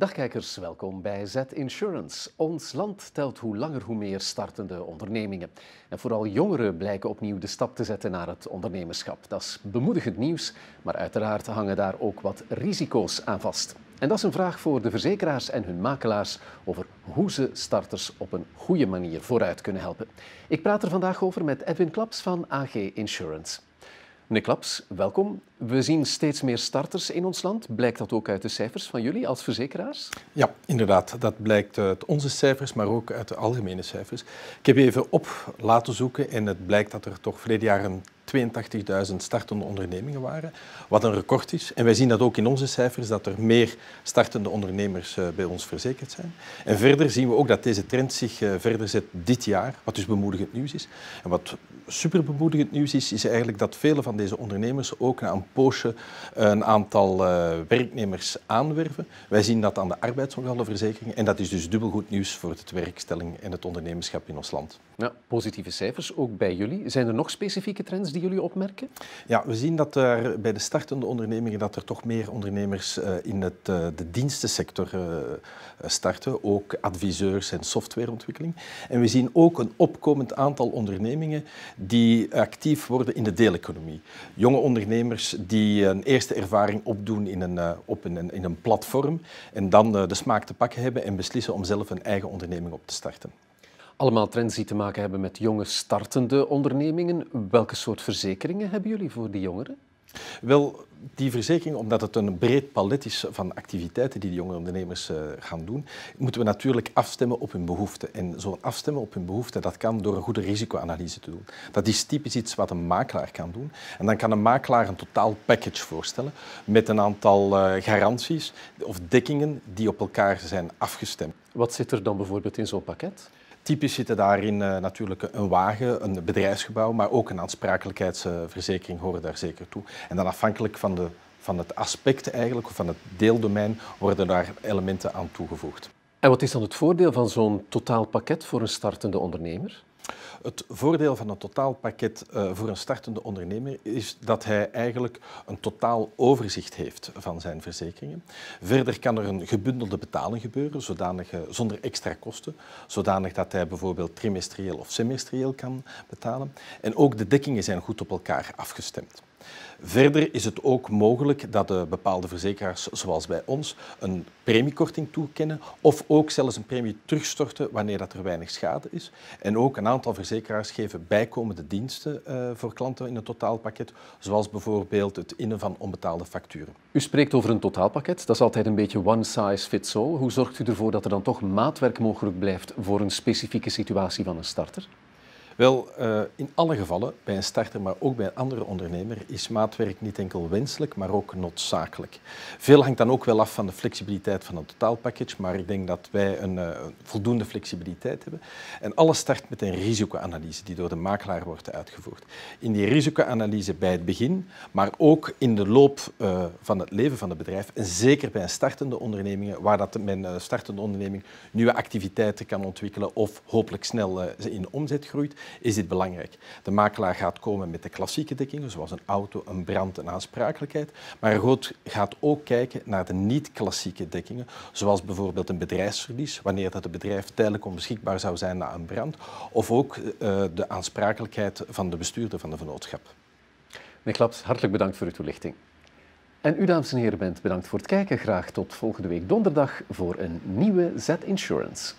Dag kijkers, welkom bij Z Insurance. Ons land telt hoe langer hoe meer startende ondernemingen. En vooral jongeren blijken opnieuw de stap te zetten naar het ondernemerschap. Dat is bemoedigend nieuws, maar uiteraard hangen daar ook wat risico's aan vast. En dat is een vraag voor de verzekeraars en hun makelaars over hoe ze starters op een goede manier vooruit kunnen helpen. Ik praat er vandaag over met Edwin Klaps van AG Insurance. Meneer Klaps, welkom. We zien steeds meer starters in ons land. Blijkt dat ook uit de cijfers van jullie als verzekeraars? Ja, inderdaad. Dat blijkt uit onze cijfers, maar ook uit de algemene cijfers. Ik heb even op laten zoeken en het blijkt dat er toch verleden jaar 82.000 startende ondernemingen waren, wat een record is. En wij zien dat ook in onze cijfers, dat er meer startende ondernemers eh, bij ons verzekerd zijn. En verder zien we ook dat deze trend zich eh, verder zet dit jaar, wat dus bemoedigend nieuws is. En wat super bemoedigend nieuws is, is eigenlijk dat vele van deze ondernemers ook na een poosje eh, een aantal werknemers aanwerven. Wij zien dat aan de arbeidsongevallenverzekering en dat is dus dubbel goed nieuws voor het werkstelling en het ondernemerschap in ons land. Ja, positieve cijfers ook bij jullie. Zijn er nog specifieke trends die jullie opmerken? Ja, we zien dat er bij de startende ondernemingen dat er toch meer ondernemers eh, in het, eh, de dienstensector eh, starten, ook adviseurs en softwareontwikkeling. En we zien ook een opkomend aantal ondernemingen die actief worden in de deeleconomie. Jonge ondernemers die een eerste ervaring opdoen in een, op een, in een platform en dan de smaak te pakken hebben en beslissen om zelf een eigen onderneming op te starten. Allemaal trends die te maken hebben met jonge startende ondernemingen. Welke soort verzekeringen hebben jullie voor die jongeren? Wel, die verzekering, omdat het een breed palet is van activiteiten die de jonge ondernemers eh, gaan doen, moeten we natuurlijk afstemmen op hun behoeften. En zo'n afstemmen op hun behoeften, dat kan door een goede risicoanalyse te doen. Dat is typisch iets wat een makelaar kan doen. En dan kan een makelaar een totaal package voorstellen met een aantal eh, garanties of dekkingen die op elkaar zijn afgestemd. Wat zit er dan bijvoorbeeld in zo'n pakket? Typisch zitten daarin eh, natuurlijk een wagen, een bedrijfsgebouw, maar ook een aansprakelijkheidsverzekering horen daar zeker toe. En dan afhankelijk van, de, van het aspect eigenlijk, of van het deeldomein, worden daar elementen aan toegevoegd. En wat is dan het voordeel van zo'n totaalpakket voor een startende ondernemer? Het voordeel van een totaalpakket eh, voor een startende ondernemer is dat hij eigenlijk een totaal overzicht heeft van zijn verzekeringen. Verder kan er een gebundelde betaling gebeuren, zodanig, eh, zonder extra kosten, zodanig dat hij bijvoorbeeld trimestrieel of semestrieel kan betalen. En ook de dekkingen zijn goed op elkaar afgestemd. Verder is het ook mogelijk dat de bepaalde verzekeraars, zoals bij ons, een premiekorting toekennen of ook zelfs een premie terugstorten wanneer dat er weinig schade is. En ook een aantal verzekeraars geven bijkomende diensten eh, voor klanten in een totaalpakket, zoals bijvoorbeeld het innen van onbetaalde facturen. U spreekt over een totaalpakket, dat is altijd een beetje one size fits all. Hoe zorgt u ervoor dat er dan toch maatwerk mogelijk blijft voor een specifieke situatie van een starter? Wel, eh, in alle gevallen, bij een starter, maar ook bij een andere ondernemer, is maatwerk niet enkel wenselijk, maar ook noodzakelijk. Veel hangt dan ook wel af van de flexibiliteit van het totaalpakket, maar ik denk dat wij eh, een voldoende flexibiliteit hebben. En alles start met een risicoanalyse die door de makelaar wordt uitgevoerd. In die risicoanalyse bij het begin, maar ook in de loop eh, van het leven van het bedrijf, en zeker bij een startende onderneming, waar dat men startende onderneming nieuwe activiteiten kan ontwikkelen of hopelijk snel in omzet groeit, is dit belangrijk. De makelaar gaat komen met de klassieke dekkingen, zoals een auto, een brand, een aansprakelijkheid. Maar Rood gaat ook kijken naar de niet-klassieke dekkingen, zoals bijvoorbeeld een bedrijfsverlies, wanneer dat het bedrijf tijdelijk onbeschikbaar zou zijn na een brand, of ook eh, de aansprakelijkheid van de bestuurder van de vennootschap. Meneer Klaps, hartelijk bedankt voor uw toelichting. En u, dames en heren, bent bedankt voor het kijken. Graag tot volgende week donderdag voor een nieuwe Z-Insurance.